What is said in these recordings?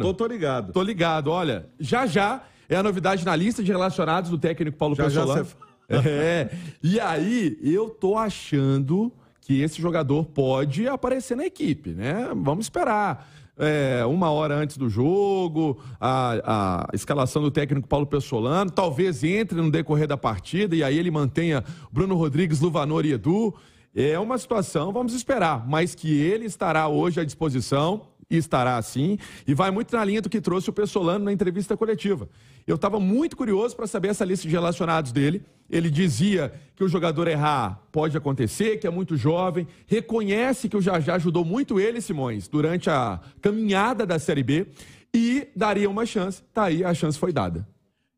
Tô, tô ligado. Tô ligado. Olha, já já é a novidade na lista de relacionados do técnico Paulo já, Já cê... é. E aí, eu tô achando que esse jogador pode aparecer na equipe, né? Vamos esperar. É, uma hora antes do jogo, a, a, escalação do técnico Paulo Pessolano, talvez entre no decorrer da partida e aí ele mantenha Bruno Rodrigues, Luvanor e Edu. É uma situação, vamos esperar, mas que ele estará hoje à disposição estará assim, e vai muito na linha do que trouxe o Pessolano na entrevista coletiva. Eu estava muito curioso para saber essa lista de relacionados dele. Ele dizia que o jogador errar pode acontecer, que é muito jovem, reconhece que o Jajá ajudou muito ele, Simões, durante a caminhada da Série B e daria uma chance. Tá aí, a chance foi dada.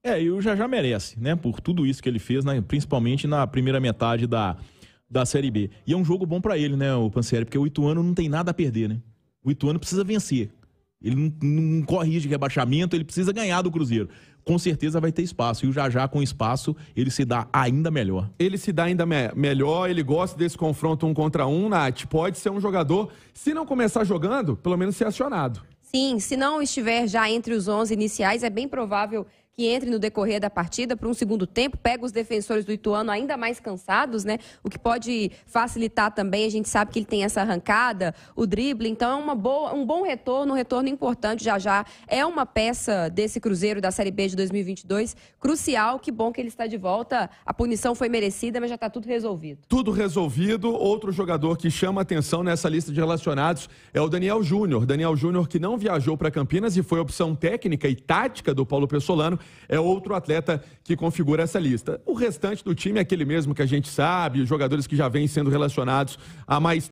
É, e o Jajá merece, né? Por tudo isso que ele fez, né? principalmente na primeira metade da, da Série B. E é um jogo bom para ele, né, o Panseri, Porque o Ituano não tem nada a perder, né? O Ituano precisa vencer. Ele não, não corre risco de rebaixamento, ele precisa ganhar do Cruzeiro. Com certeza vai ter espaço. E o Jajá, com espaço, ele se dá ainda melhor. Ele se dá ainda me melhor, ele gosta desse confronto um contra um, Nath. Pode ser um jogador, se não começar jogando, pelo menos ser acionado. Sim, se não estiver já entre os 11 iniciais, é bem provável que entre no decorrer da partida para um segundo tempo, pega os defensores do Ituano ainda mais cansados, né? O que pode facilitar também, a gente sabe que ele tem essa arrancada, o drible, então é uma boa, um bom retorno, um retorno importante já já. É uma peça desse Cruzeiro da Série B de 2022 crucial, que bom que ele está de volta. A punição foi merecida, mas já está tudo resolvido. Tudo resolvido. Outro jogador que chama atenção nessa lista de relacionados é o Daniel Júnior. Daniel Júnior que não viajou para Campinas e foi opção técnica e tática do Paulo Pessolano é outro atleta que configura essa lista. O restante do time é aquele mesmo que a gente sabe, os jogadores que já vêm sendo relacionados há mais